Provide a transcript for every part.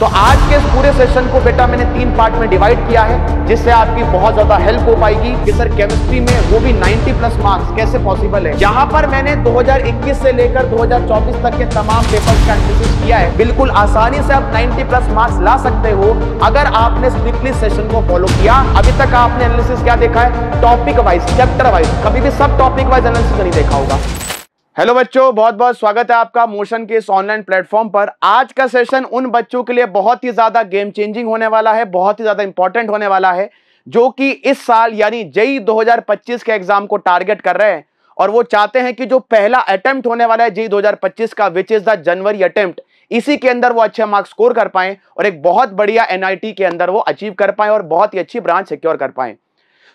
तो आज के पूरे सेशन को बेटा मैंने तीन पार्ट में डिवाइड किया है जिससे आपकी बहुत ज्यादा हेल्प हो पाएगी कि सर केमिस्ट्री में वो भी 90 प्लस मार्क्स कैसे पॉसिबल है यहाँ पर मैंने 2021 से लेकर 2024 तक के तमाम पेपर्स का एनालिसिस किया है बिल्कुल आसानी से आप 90 प्लस मार्क्स ला सकते हो अगर आपने स्ट्रिक्टली सेशन को फॉलो किया अभी तक आपने एनालिसिस क्या देखा है टॉपिक वाइज चैप्टर वाइज कभी भी सब टॉपिक वाइज एनालिसिस नहीं देखा होगा हेलो बच्चों बहुत बहुत स्वागत है आपका मोशन के इस ऑनलाइन प्लेटफॉर्म पर आज का सेशन उन बच्चों के लिए बहुत ही ज़्यादा गेम चेंजिंग होने वाला है बहुत ही ज़्यादा इंपॉर्टेंट होने वाला है जो कि इस साल यानी जई 2025 के एग्जाम को टारगेट कर रहे हैं और वो चाहते हैं कि जो पहला अटैम्प्ट होने वाला है जई दो का which is the January attempt इसी के अंदर वो अच्छे मार्क्स स्कोर कर पाएँ और एक बहुत बढ़िया एनआईटी के अंदर वो अचीव कर पाए और बहुत ही अच्छी ब्रांच सिक्योर कर पाएँ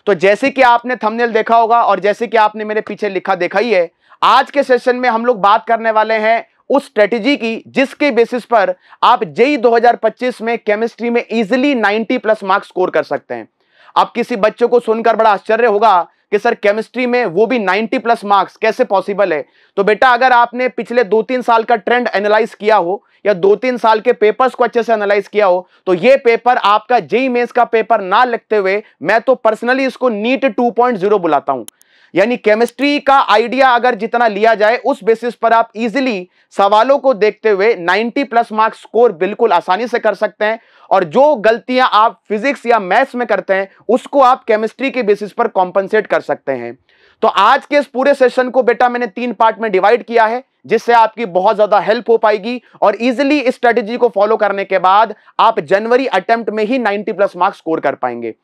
तो जैसे कि आपने थमनेल देखा होगा और जैसे कि आपने मेरे पीछे लिखा देखा ही है आज के सेशन में हम लोग बात करने वाले हैं उस स्ट्रेटेजी की जिसके बेसिस पर आप जेई 2025 में केमिस्ट्री में इजिली 90 प्लस मार्क्स स्कोर कर सकते हैं आप किसी बच्चों को सुनकर बड़ा आश्चर्य होगा कि सर केमिस्ट्री में वो भी 90 प्लस मार्क्स कैसे पॉसिबल है तो बेटा अगर आपने पिछले दो तीन साल का ट्रेंड एनालाइज किया हो या दो तीन साल के पेपर्स को अच्छे से एनालाइज किया हो तो ये पेपर आपका जेई मेन्स का पेपर ना लिखते हुए मैं तो पर्सनली इसको नीट 2.0 बुलाता हूं यानी केमिस्ट्री का आइडिया अगर जितना लिया जाए उस बेसिस पर आप इजिली सवालों को देखते हुए 90 प्लस मार्क्स स्कोर बिल्कुल आसानी से कर सकते हैं और जो गलतियां आप फिजिक्स या मैथ्स में करते हैं उसको आप केमिस्ट्री के बेसिस पर कॉम्पनसेट कर सकते हैं तो आज के इस पूरे सेशन को बेटा मैंने तीन पार्ट में डिवाइड किया है जिससे आपकी बहुत ज्यादा हेल्प हो पाएगी और इजिली इस स्ट्रेटेजी को फॉलो करने के बाद आप जनवरी अटेम्प्ट में ही 90 प्लस मार्क्स स्कोर कर पाएंगे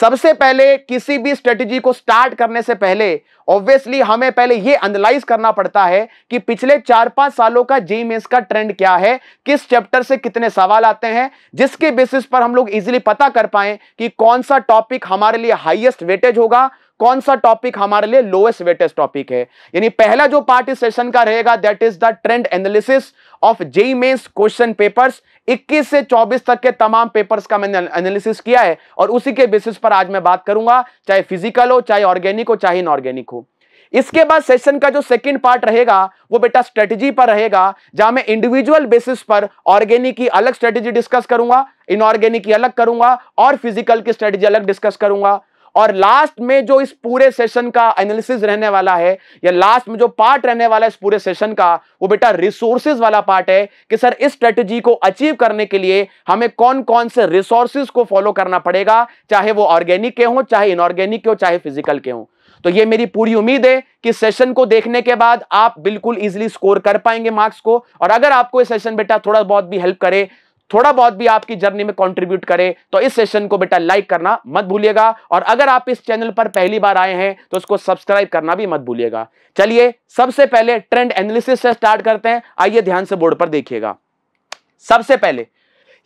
सबसे पहले किसी भी स्ट्रेटेजी को स्टार्ट करने से पहले ऑब्वियसली हमें पहले यह एनालाइज करना पड़ता है कि पिछले चार पांच सालों का जी मेन्स का ट्रेंड क्या है किस चैप्टर से कितने सवाल आते हैं जिसके बेसिस पर हम लोग इजिली पता कर पाए कि कौन सा टॉपिक हमारे लिए हाइएस्ट वेटेज होगा कौन सा टॉपिक हमारे लिए लोएस्ट वेटेस्ट टॉपिक है यानी पहला जो पार्ट इस सेशन का रहेगा that is the trend analysis of JEE Mains question papers 21 से 24 तक के तमाम पेपर्स का मैंने एनालिसिस किया है और उसी के बेसिस पर आज मैं बात करूंगा चाहे फिजिकल हो चाहे ऑर्गेनिक हो चाहे इनऑर्गेनिक हो इसके बाद सेशन का जो सेकंड पार्ट रहेगा वो बेटा स्ट्रेटजी पर रहेगा जहां मैं इंडिविजुअल बेसिस पर ऑर्गेनिक की अलग स्ट्रेटजी डिस्कस करूंगा इनऑर्गेनिक की अलग करूंगा और फिजिकल की स्ट्रेटजी अलग डिस्कस करूंगा और लास्ट में जो इस पूरे सेशन का एनालिसिस रहने वाला है या लास्ट में जो पार्ट रहने वाला है इस पूरे सेशन का वो बेटा रिसोर्सेज वाला पार्ट है कि सर इस स्ट्रेटजी को अचीव करने के लिए हमें कौन कौन से रिसोर्सेज को फॉलो करना पड़ेगा चाहे वो ऑर्गेनिक के हों चाहे इनऑर्गेनिक के हो चाहे फिजिकल के हों तो ये मेरी पूरी उम्मीद है कि सेशन को देखने के बाद आप बिल्कुल इजीली स्कोर कर पाएंगे मार्क्स को और अगर आपको ये सेशन बेटा थोड़ा बहुत भी हेल्प करे थोड़ा बहुत भी आपकी जर्नी में कंट्रीब्यूट करे तो इस सेशन को बेटा लाइक करना मत भूलिएगा और अगर आप इस चैनल पर पहली बार आए हैं तो उसको सब्सक्राइब करना भी मत भूलिएगा चलिए सबसे पहले ट्रेंड एनालिसिस से स्टार्ट करते हैं आइए ध्यान से बोर्ड पर देखिएगा सबसे पहले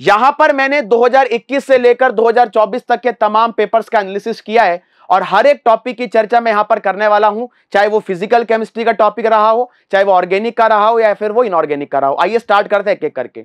यहां पर मैंने 2021 से लेकर 2024 तक के तमाम पेपर्स का एनालिसिस किया है और हर एक टॉपिक की चर्चा मैं यहां पर करने वाला हूं चाहे वो फिजिकल केमिस्ट्री का टॉपिक रहा हो चाहे वो ऑर्गेनिक का रहा हो या फिर वो इनऑर्गेनिक का रहा हो आइए स्टार्ट करते हैं एक एक करके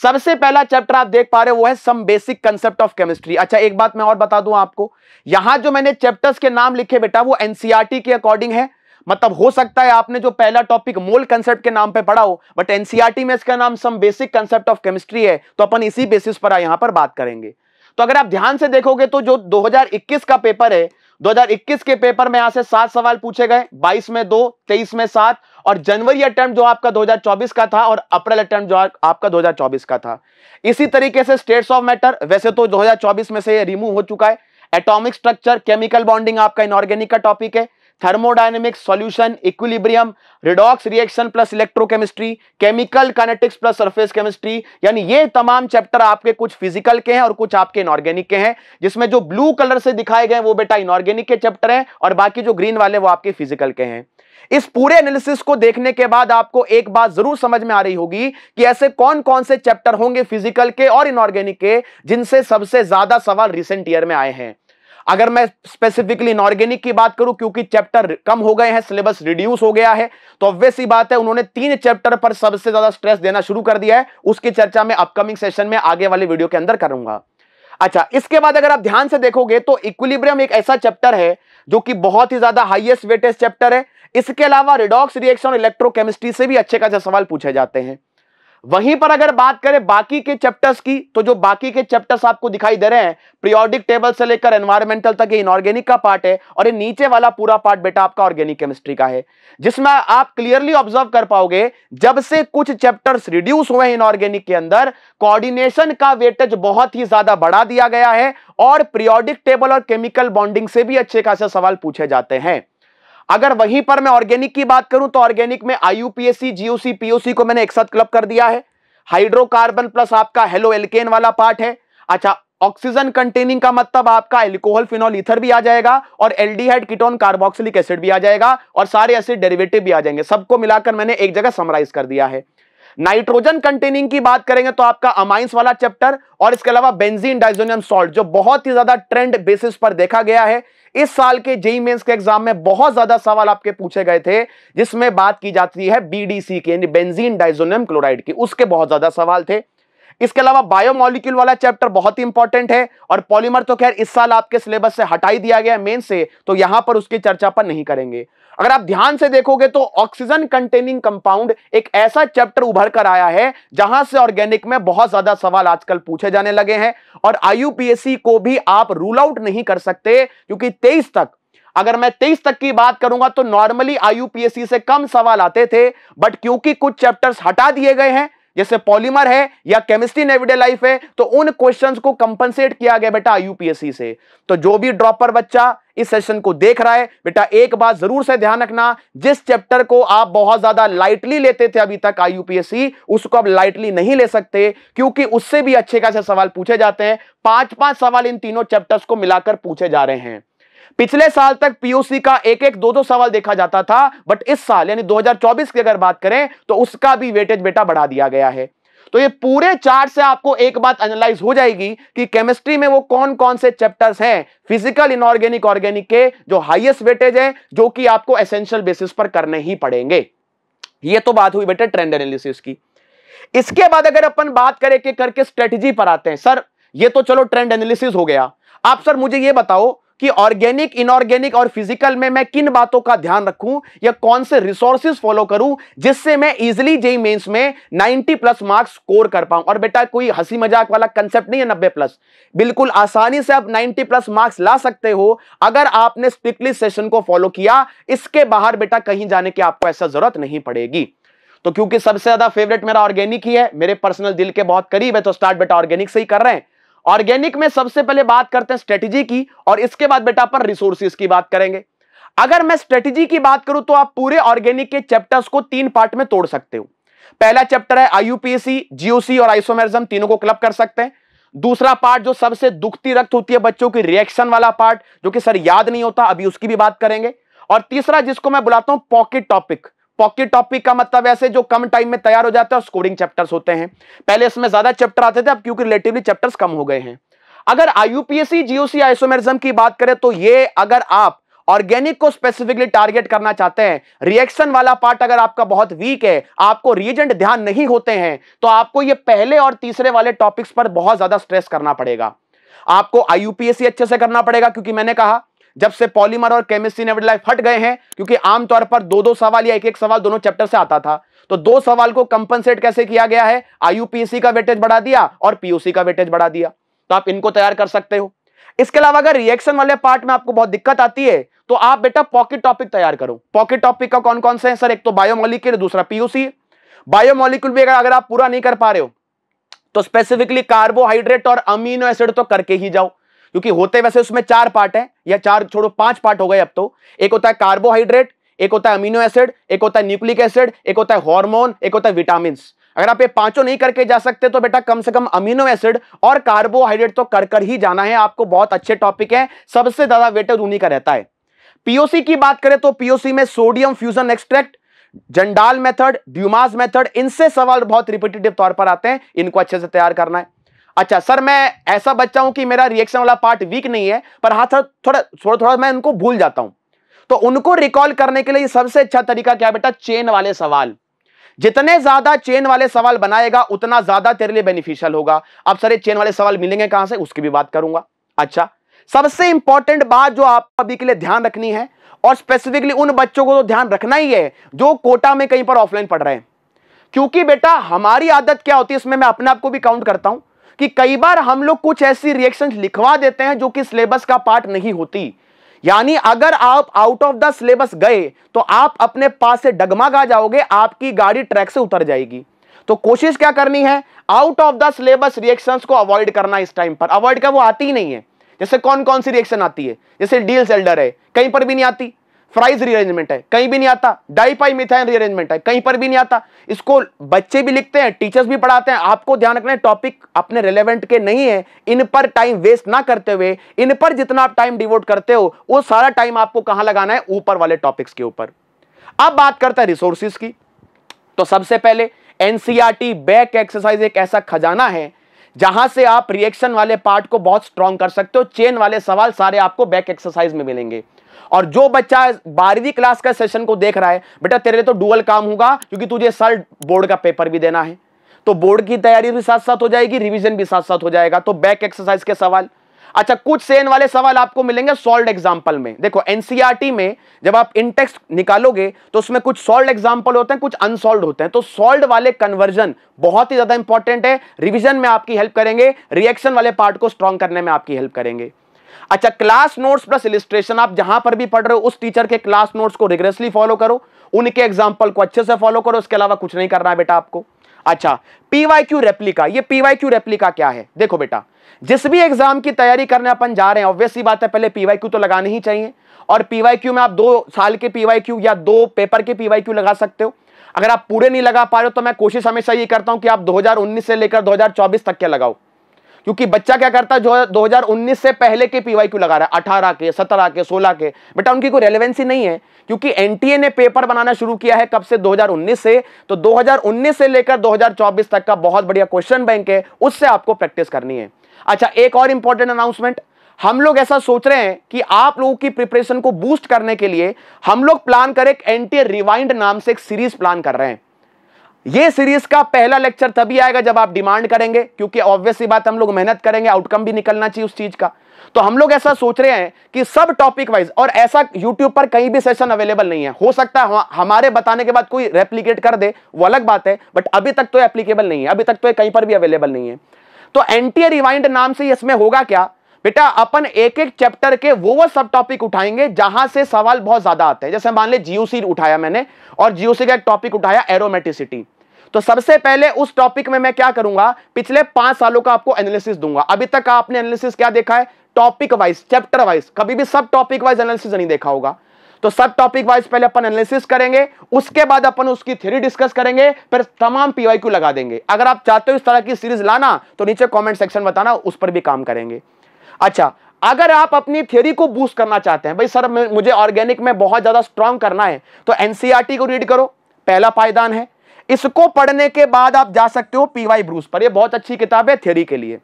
सबसे पहला चैप्टर आप देख पा रहे हो वो है some basic concept of chemistry अच्छा एक बात मैं और बता दूं आपको यहां जो मैंने चैप्टर्स के नाम लिखे बेटा वो एनसीईआरटी e के अकॉर्डिंग है मतलब हो सकता है आपने जो पहला टॉपिक मोल कंसेप्ट के नाम पे पढ़ा हो बट एनसीईआरटी e में इसका नाम some basic concept of chemistry है तो अपन इसी बेसिस पर यहां पर बात करेंगे तो अगर आप ध्यान से देखोगे तो जो 2021 का पेपर है 2021 के पेपर में यहां से सात सवाल पूछे गए 22 में दो 23 में सात और जनवरी अटेम्प्ट जो आपका 2024 का था और अप्रैल अटेम्प्ट जो आपका 2024 का था इसी तरीके से स्टेट्स ऑफ मैटर वैसे तो 2024 में से रिमूव हो चुका है एटॉमिक स्ट्रक्चर केमिकल बॉन्डिंग आपका इनऑर्गेनिक का टॉपिक है thermodynamics solution equilibrium redox reaction plus electrochemistry chemical kinetics plus surface chemistry यानी ये तमाम चैप्टर आपके कुछ फिजिकल के हैं और कुछ आपके इनऑर्गेनिक के हैं जिसमें जो ब्लू कलर से दिखाए गए वो बेटा इनऑर्गेनिक के चैप्टर हैं और बाकी जो ग्रीन वाले वो आपके फिजिकल के हैं इस पूरे एनालिसिस को देखने के बाद आपको एक बात जरूर समझ में आ रही होगी कि ऐसे कौन कौन से चैप्टर होंगे फिजिकल के और इनऑर्गेनिक के जिनसे सबसे ज्यादा सवाल रिसेंट ईयर में आए हैं अगर मैं स्पेसिफिकली इनऑर्गेनिक की बात करूं क्योंकि चैप्टर कम हो गए हैं सिलेबस रिड्यूस हो गया है तो ऑब्वियस ही बात है उन्होंने तीन चैप्टर पर सबसे ज्यादा स्ट्रेस देना शुरू कर दिया है उसकी चर्चा में अपकमिंग सेशन में आगे वाले वीडियो के अंदर करूंगा अच्छा इसके बाद अगर आप ध्यान से देखोगे तो इक्विलिब्रियम एक ऐसा चैप्टर है जो कि बहुत ही ज्यादा हाईएस्ट वेटेज चैप्टर है इसके अलावा रिडॉक्स रिएक्शन और इलेक्ट्रोकेमिस्ट्री से भी अच्छे खासा सवाल पूछे जाते हैं वहीं पर अगर बात करें बाकी के चैप्टर्स की तो जो बाकी के चैप्टर्स आपको दिखाई दे रहे हैं प्रियोडिक टेबल से लेकर एनवायरमेंटल तक ये इनऑर्गेनिक का पार्ट है और ये नीचे वाला पूरा पार्ट बेटा आपका ऑर्गेनिक केमिस्ट्री का है जिसमें आप क्लियरली ऑब्जर्व कर पाओगे जब से कुछ चैप्टर्स रिड्यूस हुए हैं इनऑर्गेनिक के अंदर कोऑर्डिनेशन का वेटेज बहुत ही ज्यादा बढ़ा दिया गया है और प्रियोडिक टेबल और केमिकल बॉन्डिंग से भी अच्छे खासे सवाल पूछे जाते हैं अगर वहीं पर मैं ऑर्गेनिक की बात करूं तो ऑर्गेनिक में आईयूपीएससी जीओसी पीओसी को मैंने एक साथ क्लब कर दिया है हाइड्रोकार्बन प्लस आपका हेलो एल्केन वाला पार्ट है अच्छा ऑक्सीजन कंटेनिंग का मतलब आपका एल्कोहल फिनॉल इथर भी आ जाएगा और एल्डिहाइड कीटोन कार्बोक्सिलिक एसिड भी आ जाएगा और सारे एसिड डेरिवेटिव भी आ जाएंगे सबको मिलाकर मैंने एक जगह समराइज कर दिया है नाइट्रोजन कंटेनिंग की बात करेंगे तो आपका अमाइंस वाला चैप्टर और इसके अलावा बेंजीन डाइजोनियम सॉल्ट जो बहुत ही ज्यादा ट्रेंड बेसिस पर देखा गया है इस साल के जेई मेंस के एग्जाम में बहुत ज्यादा सवाल आपके पूछे गए थे जिसमें बात की जाती है बीडीसी की यानी बेंजीन डाइजोनियम क्लोराइड की उसके बहुत ज्यादा सवाल थे इसके अलावा बायोमोलिक्यूल वाला चैप्टर बहुत ही इंपॉर्टेंट है और पॉलीमर तो खैर इस साल आपके सिलेबस से हटाई दिया गया मेन से तो यहां पर उसकी चर्चा पर नहीं करेंगे अगर आप ध्यान से देखोगे तो ऑक्सीजन कंटेनिंग कंपाउंड एक ऐसा चैप्टर उभर कर आया है जहां से ऑर्गेनिक में बहुत ज्यादा सवाल आजकल पूछे जाने लगे हैं और आईयूपीएससी को भी आप रूल आउट नहीं कर सकते क्योंकि तेईस तक अगर मैं तेईस तक की बात करूंगा तो नॉर्मली आईयूपीएससी से कम सवाल आते थे बट क्योंकि कुछ चैप्टर्स हटा दिए गए हैं जैसे पॉलीमर है या केमिस्ट्री लाइफ है तो उन क्वेश्चंस को कंपनसेट किया गया बेटा यूपीएससी से तो जो भी ड्रॉपर बच्चा इस सेशन को देख रहा है बेटा एक बात जरूर से ध्यान रखना जिस चैप्टर को आप बहुत ज्यादा लाइटली लेते थे अभी तक आईयूपीएससी उसको आप लाइटली नहीं ले सकते क्योंकि उससे भी अच्छे खासे सवाल पूछे जाते हैं पांच पांच सवाल इन तीनों चैप्टर्स को मिलाकर पूछे जा रहे हैं पिछले साल तक पीयूसी का एक एक दो दो सवाल देखा जाता था बट इस साल यानी 2024 की अगर बात करें तो उसका भी वेटेज बेटा बढ़ा दिया गया है तो ये पूरे चार्ट से आपको एक बात एनालाइज हो जाएगी कि केमिस्ट्री में वो कौन कौन से चैप्टर्स हैं फिजिकल इनऑर्गेनिक ऑर्गेनिक के जो हाइएस्ट वेटेज है जो कि आपको एसेंशियल बेसिस पर करने ही पड़ेंगे ये तो बात हुई बेटे ट्रेंड एनालिसिस की इसके बाद अगर अपन बात करें कि करके स्ट्रेटजी पर आते हैं सर ये तो चलो ट्रेंड एनालिसिस हो गया आप सर मुझे ये बताओ कि ऑर्गेनिक इनऑर्गेनिक और फिजिकल में मैं किन बातों का ध्यान रखूं या कौन से रिसोर्सेज फॉलो करूं जिससे मैं इजिली जेई मेंस में 90 प्लस मार्क्स स्कोर कर पाऊं और बेटा कोई हंसी मजाक वाला कंसेप्ट नहीं है 90 प्लस बिल्कुल आसानी से आप 90 प्लस मार्क्स ला सकते हो अगर आपने स्ट्रिक्टली सेशन को फॉलो किया इसके बाहर बेटा कहीं जाने की आपको ऐसा जरूरत नहीं पड़ेगी तो क्योंकि सबसे ज्यादा फेवरेट मेरा ऑर्गेनिक ही है मेरे पर्सनल दिल के बहुत करीब है तो स्टार्ट बेटा ऑर्गेनिक से ही कर रहे हैं ऑर्गेनिक में सबसे पहले बात करते हैं स्ट्रेटेजी की और इसके बाद बेटा अपन रिसोर्सिस की बात करेंगे अगर मैं स्ट्रेटेजी की बात करूं तो आप पूरे ऑर्गेनिक के चैप्टर्स को तीन पार्ट में तोड़ सकते हो पहला चैप्टर है आईयूपीएसी जीओसी और आइसोमेरिज्म तीनों को क्लब कर सकते हैं दूसरा पार्ट जो सबसे दुखती रक्त होती है बच्चों की रिएक्शन वाला पार्ट जो कि सर याद नहीं होता अभी उसकी भी बात करेंगे और तीसरा जिसको मैं बुलाता हूं पॉकेट टॉपिक पॉकेट टॉपिक का मतलब ऐसे जो कम टाइम में तैयार हो जाते हैं और स्कोरिंग चैप्टर्स होते हैं पहले इसमें ज्यादा चैप्टर आते थे अब क्योंकि रिलेटिवली चैप्टर्स कम हो गए हैं अगर आईयूपीएससी जीओसी आइसोमेरिज्म की बात करें तो ये अगर आप ऑर्गेनिक को स्पेसिफिकली टारगेट करना चाहते हैं रिएक्शन वाला पार्ट अगर आपका बहुत वीक है आपको रिएजेंट ध्यान नहीं होते हैं तो आपको ये पहले और तीसरे वाले टॉपिक्स पर बहुत ज्यादा स्ट्रेस करना पड़ेगा आपको आईयूपीएससी अच्छे से करना पड़ेगा क्योंकि मैंने कहा जब से पॉलीमर और केमिस्ट्री इन लाइफ हट गए हैं क्योंकि आमतौर पर दो दो सवाल या एक एक सवाल दोनों चैप्टर से आता था तो दो सवाल को कंपनसेट कैसे किया गया है आई का वेटेज बढ़ा दिया और पीयूसी का वेटेज बढ़ा दिया तो आप इनको तैयार कर सकते हो इसके अलावा अगर रिएक्शन वाले पार्ट में आपको बहुत दिक्कत आती है तो आप बेटा पॉकेट टॉपिक तैयार करो पॉकेट टॉपिक का कौन कौन सा है सर एक तो बायोमोलिक्यूल दूसरा पीयूसी बायोमोलिक्यूल भी अगर आप पूरा नहीं कर पा रहे हो तो स्पेसिफिकली कार्बोहाइड्रेट और अमीनो एसिड तो करके ही जाओ क्योंकि होते वैसे उसमें चार पार्ट है या चार छोड़ो पांच पार्ट हो गए अब तो एक होता है कार्बोहाइड्रेट एक होता है अमीनो एसिड एक होता है न्यूक्लिक एसिड एक होता है हार्मोन एक होता है विटामिन अगर आप ये पांचों नहीं करके जा सकते तो बेटा कम से कम अमीनो एसिड और कार्बोहाइड्रेट तो कर कर ही जाना है आपको बहुत अच्छे टॉपिक है सबसे ज्यादा वेटेज उन्हीं का रहता है पीओसी की बात करें तो पीओसी में sodium fusion extract Kjeldahl method Dumas method इनसे सवाल बहुत रिपीटेटिव तौर पर आते हैं इनको अच्छे से तैयार करना है अच्छा सर मैं ऐसा बच्चा हूं कि मेरा रिएक्शन वाला पार्ट वीक नहीं है पर हाथ थोड़ा थोड़ा थोड़ा मैं उनको भूल जाता हूं तो उनको रिकॉल करने के लिए सबसे अच्छा तरीका क्या बेटा चेन वाले सवाल जितने ज्यादा चेन वाले सवाल बनाएगा उतना ज्यादा तेरे लिए बेनिफिशियल होगा अब ये चेन वाले सवाल मिलेंगे कहां से उसकी भी बात करूंगा अच्छा सबसे इंपॉर्टेंट बात जो आप अभी के लिए ध्यान रखनी है और स्पेसिफिकली उन बच्चों को तो ध्यान रखना ही है जो कोटा में कहीं पर ऑफलाइन पढ़ रहे हैं क्योंकि बेटा हमारी आदत क्या होती है इसमें मैं अपने आप को भी काउंट करता हूं कि कई बार हम लोग कुछ ऐसी रिएक्शन लिखवा देते हैं जो कि सिलेबस का पार्ट नहीं होती यानी अगर आप आउट ऑफ द सिलेबस गए तो आप अपने पास से डगमगा जाओगे आपकी गाड़ी ट्रैक से उतर जाएगी तो कोशिश क्या करनी है out of the syllabus reaction को अवॉइड करना इस टाइम पर अवॉइड कर वो आती ही नहीं है जैसे कौन कौन सी रिएक्शन आती है जैसे डील सेल्डर है कहीं पर भी नहीं आती फ्राइज रीअरेंजमेंट है कहीं भी नहीं आता डाईपाई मिथाइन रीअरेंजमेंट है कहीं पर भी नहीं आता इसको बच्चे भी लिखते हैं टीचर्स भी पढ़ाते हैं आपको ध्यान रखना है टॉपिक अपने रेलेवेंट के नहीं है इन पर टाइम वेस्ट ना करते हुए इन पर जितना आप टाइम डिवोट करते हो वो सारा टाइम आपको कहां लगाना है ऊपर वाले टॉपिक्स के ऊपर अब बात करते हैं रिसोर्सिस की तो सबसे पहले एनसीआरटी बैक एक्सरसाइज एक ऐसा खजाना है जहां से आप रिएक्शन वाले पार्ट को बहुत स्ट्रांग कर सकते हो चेन वाले सवाल सारे आपको बैक एक्सरसाइज में मिलेंगे और जो बच्चा बारहवीं क्लास का सेशन को देख रहा है बेटा तेरे लिए तो डुअल काम होगा क्योंकि तुझे सर बोर्ड का पेपर भी देना है तो बोर्ड की तैयारी भी साथ साथ हो जाएगी रिविजन भी साथ साथ हो जाएगा तो बैक एक्सरसाइज के सवाल अच्छा कुछ सेन वाले सवाल आपको मिलेंगे सॉल्ड एग्जाम्पल में देखो एनसीआर में जब आप इंटेक्स निकालोगे तो उसमें कुछ सोल्ड एग्जाम्पल होते हैं कुछ अनसॉल्ड होते हैं तो सॉल्ड वाले कन्वर्जन बहुत ही ज्यादा इंपॉर्टेंट है रिविजन में आपकी हेल्प करेंगे रिएक्शन वाले पार्ट को स्ट्रॉन्ग करने में आपकी हेल्प करेंगे अच्छा क्लास नोट्स प्लस इलिस्ट्रेशन आप जहां पर भी पढ़ रहे हो उस टीचर के क्लास नोट्स को रिग्रेसली फॉलो करो उनके एग्जाम्पल को अच्छे से फॉलो करो उसके अलावा कुछ नहीं करना है बेटा आपको अच्छा पीवाई क्यू रेप्लिका ये पीवाई क्यू रेप्लिका क्या है देखो बेटा जिस भी एग्जाम की तैयारी करने अपन जा रहे हैं ऑब्वियसली बात है पहले पीवाई तो लगानी ही चाहिए और पीवाई में आप दो साल के पीवाई या दो पेपर के पीवाई लगा सकते हो अगर आप पूरे नहीं लगा पा रहे हो तो मैं कोशिश हमेशा ये करता हूं कि आप 2019 से लेकर 2024 तक के लगाओ क्योंकि बच्चा क्या करता है जो 2019 से पहले के पीवाई क्यू लगा रहा है अठारह के सत्रह के सोलह के बेटा उनकी कोई रेलिवेंसी नहीं है क्योंकि एनटीए ने पेपर बनाना शुरू किया है कब से 2019 से तो 2019 से लेकर 2024 तक का बहुत बढ़िया क्वेश्चन बैंक है उससे आपको प्रैक्टिस करनी है अच्छा एक और इंपॉर्टेंट अनाउंसमेंट हम लोग ऐसा सोच रहे हैं कि आप लोगों की प्रिपरेशन को बूस्ट करने के लिए हम लोग प्लान कर एक एंटी रिवाइंड नाम से एक सीरीज प्लान कर रहे हैं ये सीरीज का पहला लेक्चर तभी आएगा जब आप डिमांड करेंगे क्योंकि ऑब्वियसली बात हम लोग मेहनत करेंगे आउटकम भी निकलना चाहिए उस चीज का तो हम लोग ऐसा सोच रहे हैं कि सब टॉपिक वाइज और ऐसा यूट्यूब पर कहीं भी सेशन अवेलेबल नहीं है हो सकता है हाँ, हमारे बताने के बाद कोई रेप्लीकेट कर दे वो अलग बात है बट अभी तक तो एप्लीकेबल नहीं है अभी तक तो कहीं पर भी अवेलेबल नहीं है तो एंटी रिवाइंड नाम से इसमें होगा क्या बेटा अपन एक एक चैप्टर के वो वो सब टॉपिक उठाएंगे जहां से सवाल बहुत ज्यादा आते हैं जैसे मान ले जीओसी उठाया मैंने और जीओसी का एक टॉपिक उठाया एरोमेटिसिटी तो सबसे पहले उस टॉपिक में मैं क्या करूंगा पिछले पांच सालों का आपको एनालिसिस दूंगा अभी तक आपने एनालिसिस क्या देखा है टॉपिक वाइज चैप्टर वाइज कभी भी सब टॉपिक वाइज एनालिसिस नहीं देखा होगा तो सब टॉपिक वाइज पहले अपन एनालिसिस करेंगे उसके बाद अपन उसकी थ्योरी डिस्कस करेंगे फिर तमाम पीवाईक्यू लगा देंगे अगर आप चाहते हो इस तरह की सीरीज लाना तो नीचे कॉमेंट सेक्शन बताना उस पर भी काम करेंगे अच्छा अगर आप अपनी थ्योरी को बूस्ट करना चाहते हैं भाई सर मुझे ऑर्गेनिक में बहुत ज़्यादा स्ट्रांग करना है तो एनसीआरटी e को रीड करो पहला पायदान है इसको पढ़ने के बाद आप जा सकते हो पीवाई ब्रूस पर ये बहुत अच्छी किताब है थ्योरी के लिए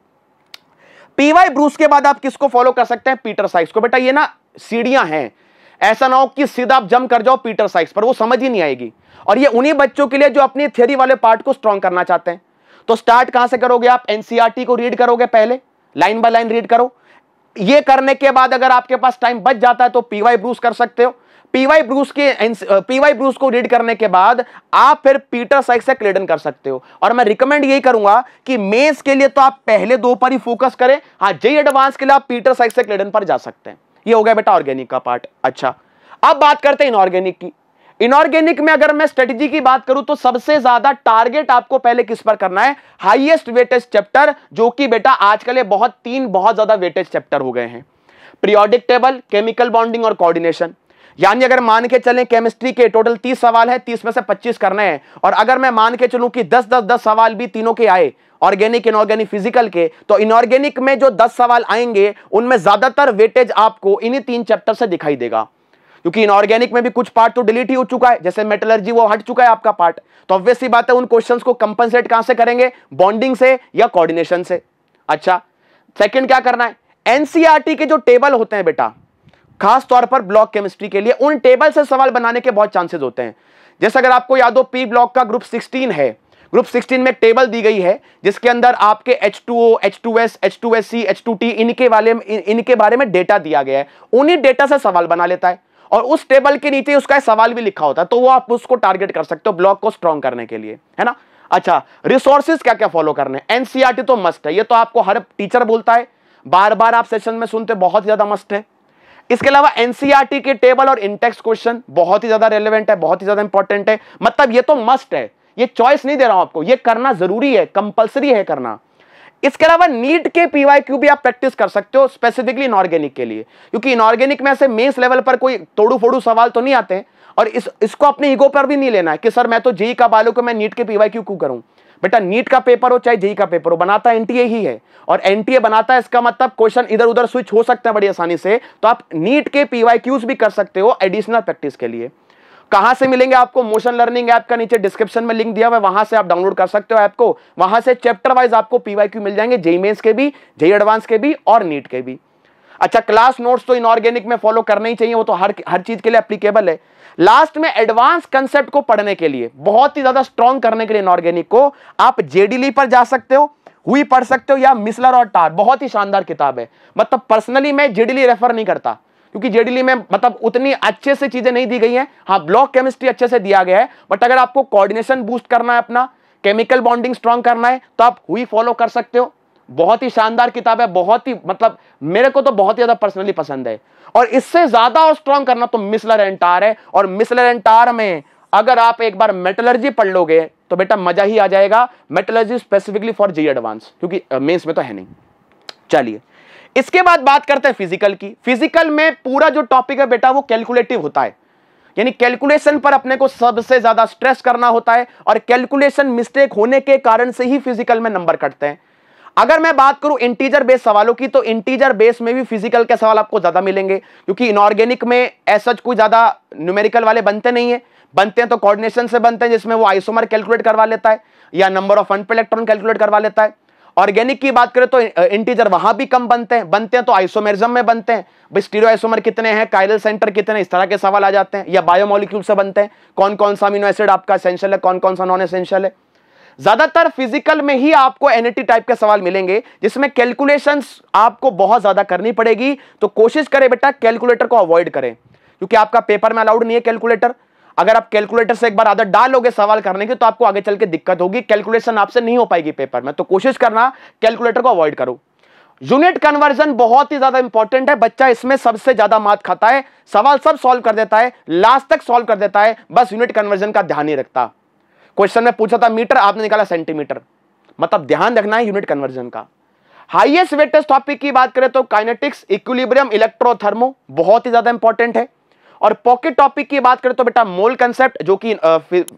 पीवाई ब्रूस के बाद आप किसको फॉलो कर सकते हैं पीटर साइक्स को बेटा ये ना सीढ़ियां हैं ऐसा ना हो कि सीधा आप जम कर जाओ पीटर साइक्स पर वो समझ ही नहीं आएगी और ये उन्हीं बच्चों के लिए जो अपनी थियरी वाले पार्ट को स्ट्रॉन्ग करना चाहते हैं तो स्टार्ट कहां से करोगे आप एनसीआरटी e को रीड करोगे पहले लाइन बाय लाइन रीड करो ये करने के बाद अगर आपके पास टाइम बच जाता है तो पीवाई ब्रूस कर सकते हो पीवाई ब्रूस के पीवाई ब्रूस को रीड करने के बाद आप फिर पीटर साइक से क्लेडन कर सकते हो और मैं रिकमेंड यही करूंगा कि मेंस के लिए तो आप पहले दो पर ही फोकस करें हाँ जय एडवांस के लिए आप पीटर साइक से क्लेडन पर जा सकते हैं ये हो गया बेटा ऑर्गेनिक का पार्ट अच्छा अब बात करते हैं इनऑर्गेनिक की इनऑर्गेनिक में अगर मैं स्ट्रेटेजी की बात करूं तो सबसे ज्यादा टारगेट आपको पहले किस पर करना है हाईएस्ट वेटेज चैप्टर जो कि बेटा आजकल ये बहुत तीन बहुत ज्यादा वेटेज चैप्टर हो गए हैं प्रियोडिक टेबल केमिकल बॉन्डिंग और कोऑर्डिनेशन यानी अगर मान के चलें केमिस्ट्री के टोटल तीस सवाल है तीस में से पच्चीस करने हैं और अगर मैं मान के चलूं कि दस दस दस सवाल भी तीनों के आए ऑर्गेनिक इनऑर्गेनिक फिजिकल के तो इनऑर्गेनिक में जो दस सवाल आएंगे उनमें ज्यादातर वेटेज आपको इन्हीं तीन चैप्टर से दिखाई देगा क्योंकि इनऑर्गेनिक में भी कुछ पार्ट तो डिलीट ही हो चुका है जैसे मेटलर्जी वो हट चुका है आपका पार्ट तो ऑब्वियसली बात है उन क्वेश्चंस को कंपनसेट कहां से करेंगे बॉन्डिंग से या कोऑर्डिनेशन से अच्छा सेकंड क्या करना है एनसीआरटी e के जो टेबल होते हैं बेटा खास तौर पर ब्लॉक केमिस्ट्री के लिए उन टेबल से सवाल बनाने के बहुत चांसेस होते हैं जैसे अगर आपको याद हो पी ब्लॉक का ग्रुप 16 है ग्रुप 16 में टेबल दी गई है जिसके अंदर आपके H2O, H2S, H2SC, H2T इनके वाले इनके बारे में डेटा दिया गया है उन्हीं डेटा से सवाल बना लेता है और उस टेबल के नीचे उसका सवाल भी लिखा होता है तो वो आप उसको टारगेट कर सकते हो ब्लॉक को स्ट्रॉन्ग करने के लिए है ना अच्छा रिसोर्सेज क्या क्या फॉलो करने हैं एनसीईआरटी e तो मस्ट है ये तो आपको हर टीचर बोलता है बार बार आप सेशन में सुनते बहुत ज्यादा मस्ट है इसके अलावा एनसीईआरटी e के टेबल और इंटेक्स क्वेश्चन बहुत ही ज्यादा रेलिवेंट है बहुत ही ज्यादा इंपॉर्टेंट है मतलब ये तो मस्ट है ये चॉइस नहीं दे रहा हूं आपको ये करना जरूरी है कंपलसरी है करना इसके अलावा नीट के पीवाई क्यू भी आप प्रैक्टिस कर सकते हो स्पेसिफिकली इनऑर्गेनिक के लिए क्योंकि इनऑर्गेनिक में ऐसे मेंस लेवल पर कोई तोड़ू फोड़ू सवाल तो नहीं आते हैं और इस इसको अपने ईगो पर भी नहीं लेना है कि सर मैं तो जेई का बालू को मैं नीट के पीवाई क्यू क्यों करूं बेटा नीट का पेपर हो चाहे जेई का पेपर हो बनाता एनटीए ही है और एनटीए बनाता है इसका मतलब क्वेश्चन इधर उधर स्विच हो सकता है बड़ी आसानी से तो आप नीट के पीवाईक्यूज भी कर सकते हो एडिशनल प्रैक्टिस के लिए कहां से मिलेंगे आपको मोशन लर्निंग ऐप का नीचे डिस्क्रिप्शन में लिंक दिया हुआ है वहां से आप डाउनलोड कर सकते हो ऐप को वहां से चैप्टर वाइज आपको पीवाईक्यू मिल जाएंगे जेई मेन्स के भी जेई एडवांस के भी और नीट के भी अच्छा क्लास नोट्स तो इनऑर्गेनिक में फॉलो करना ही चाहिए वो तो हर हर चीज के लिए एप्लीकेबल है लास्ट में एडवांस कंसेप्ट को पढ़ने के लिए बहुत ही ज्यादा स्ट्रॉन्ग करने के लिए इनऑर्गेनिक को आप जेडीली पर जा सकते हो हुई पढ़ सकते हो या मिसलर और टार बहुत ही शानदार किताब है मतलब पर्सनली मैं जेडीली रेफर नहीं करता क्योंकि जेडीली में मतलब उतनी अच्छे से चीजें नहीं दी गई हैं हाँ ब्लॉक केमिस्ट्री अच्छे से दिया गया है बट अगर आपको कोऑर्डिनेशन बूस्ट करना है अपना केमिकल बॉन्डिंग स्ट्रांग करना है तो आप हुई फॉलो कर सकते हो बहुत ही शानदार किताब है बहुत ही मतलब मेरे को तो बहुत ही ज्यादा पर्सनली पसंद है और इससे ज्यादा और स्ट्रॉन्ग करना तो मिसलर एंटार है और मिसलर एंटार में अगर आप एक बार मेटलर्जी पढ़ लोगे तो बेटा मजा ही आ जाएगा metallurgy specifically for JEE advance क्योंकि मेन्स uh, में तो है नहीं चलिए इसके बाद बात करते हैं फिजिकल की फिजिकल में पूरा जो टॉपिक है बेटा वो कैलकुलेटिव होता है यानी कैलकुलेशन पर अपने को सबसे ज्यादा स्ट्रेस करना होता है और कैलकुलेशन मिस्टेक होने के कारण से ही फिजिकल में नंबर कटते हैं अगर मैं बात करूं इंटीजर बेस सवालों की तो इंटीजर बेस में भी फिजिकल के सवाल आपको ज़्यादा मिलेंगे क्योंकि इनऑर्गेनिक में ऐसा कोई ज़्यादा न्यूमेरिकल वाले बनते नहीं है बनते हैं तो कोऑर्डिनेशन से बनते हैं जिसमें वो आइसोमर कैलकुलेट करवा लेता है या number of unpaired electron calculate करवा लेता है ऑर्गेनिक की बात करें तो इंटीजर वहां भी कम बनते हैं बनते हैं तो आइसोमेरिज्म में बनते हैं भाई स्टीरो आइसोमर कितने हैं काइरल सेंटर कितने इस तरह के सवाल आ जाते हैं या बायोमोलिक्यूल से बनते हैं कौन कौन सा अमीनो एसिड आपका असेंशियल है कौन कौन सा नॉन एसेंशियल है ज्यादातर फिजिकल में ही आपको एनएटी टाइप के सवाल मिलेंगे जिसमें कैलकुलेशंस आपको बहुत ज्यादा करनी पड़ेगी तो कोशिश करें बेटा कैलकुलेटर को अवॉइड करें क्योंकि आपका पेपर में अलाउड नहीं है कैलकुलेटर अगर आप कैलकुलेटर से एक बार आदत डालोगे सवाल करने की तो आपको आगे चल के दिक्कत होगी कैलकुलेशन आपसे नहीं हो पाएगी पेपर में तो कोशिश करना कैलकुलेटर को अवॉइड करो यूनिट कन्वर्जन बहुत ही ज्यादा इंपॉर्टेंट है बच्चा इसमें सबसे ज्यादा मात खाता है सवाल सब सॉल्व कर देता है लास्ट तक सॉल्व कर देता है बस यूनिट कन्वर्जन का ध्यान ही रखता क्वेश्चन में पूछा था मीटर आपने निकाला सेंटीमीटर मतलब ध्यान रखना है यूनिट कन्वर्जन का हाईएस्ट वेटेस्ट टॉपिक की बात करें तो काइनेटिक्स इक्विलिब्रियम इलेक्ट्रोथर्मो बहुत ही ज्यादा इंपॉर्टेंट है और पॉकेट टॉपिक की बात करें तो बेटा मोल कंसेप्ट जो कि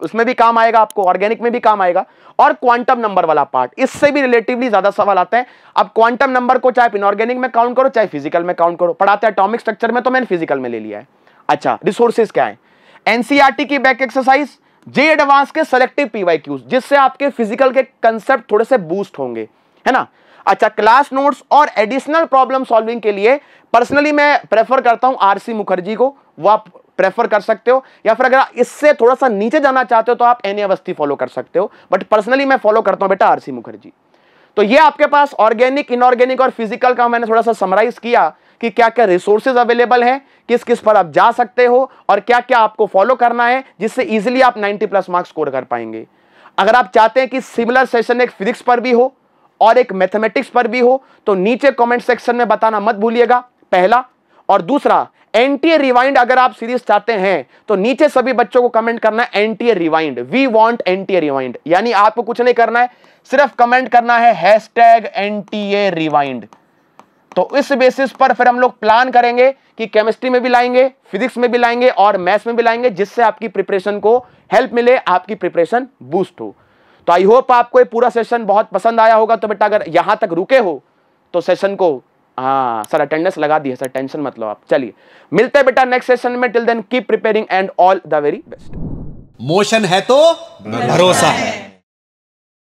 उसमें भी काम आएगा आपको ऑर्गेनिक में भी काम आएगा और क्वांटम नंबर वाला पार्ट इससे भी रिलेटिवली ज्यादा सवाल आते हैं अब क्वांटम नंबर को चाहे इनऑर्गेनिक में काउंट करो चाहे फिजिकल में काउंट करो पढ़ाते हैं एटॉमिक स्ट्रक्चर में तो मैंने फिजिकल में ले लिया है अच्छा रिसोर्सेज क्या है एनसीआरटी e की बैक एक्सरसाइज जे एडवांस के सेलेक्टिव पीवाईक्यूज जिससे आपके फिजिकल के कंसेप्ट थोड़े से बूस्ट होंगे है ना अच्छा क्लास नोट्स और एडिशनल प्रॉब्लम सॉल्विंग के लिए पर्सनली मैं प्रेफर करता हूं आरसी मुखर्जी को वो आप प्रेफर कर सकते हो या फिर अगर इससे थोड़ा सा नीचे जाना चाहते हो तो आप एन अवस्थी फॉलो कर सकते हो बट पर्सनली मैं फॉलो करता हूं बेटा आरसी मुखर्जी तो ये आपके पास ऑर्गेनिक इनऑर्गेनिक और फिजिकल का मैंने थोड़ा सा समराइज किया कि क्या क्या रिसोर्सेज अवेलेबल हैं किस किस पर आप जा सकते हो और क्या क्या आपको फॉलो करना है जिससे इजिली आप 90 प्लस मार्क्स स्कोर कर पाएंगे अगर आप चाहते हैं कि सिमिलर सेशन एक फिजिक्स पर भी हो और एक मैथमेटिक्स पर भी हो तो नीचे कमेंट सेक्शन में बताना मत भूलिएगा पहला और दूसरा एनटीए रिवाइंड अगर आप सीरीज चाहते हैं तो नीचे सभी बच्चों को कमेंट करना है NTA rewind we want NTA rewind यानी आपको कुछ नहीं करना है सिर्फ कमेंट करना है हैशटैग एनटीए रिवाइंड तो इस बेसिस पर फिर हम लोग प्लान करेंगे कि केमिस्ट्री में भी लाएंगे फिजिक्स में भी लाएंगे और मैथ्स में भी लाएंगे जिससे आपकी प्रिपरेशन को हेल्प मिले आपकी प्रिपरेशन बूस्ट हो तो आई होप आपको ये पूरा सेशन बहुत पसंद आया होगा तो बेटा अगर यहां तक रुके हो तो सेशन को हाँ सर अटेंडेंस लगा दी है सर टेंशन मतलब आप चलिए मिलते हैं बेटा नेक्स्ट सेशन में till then keep preparing and all the very best Motion है तो भरोसा है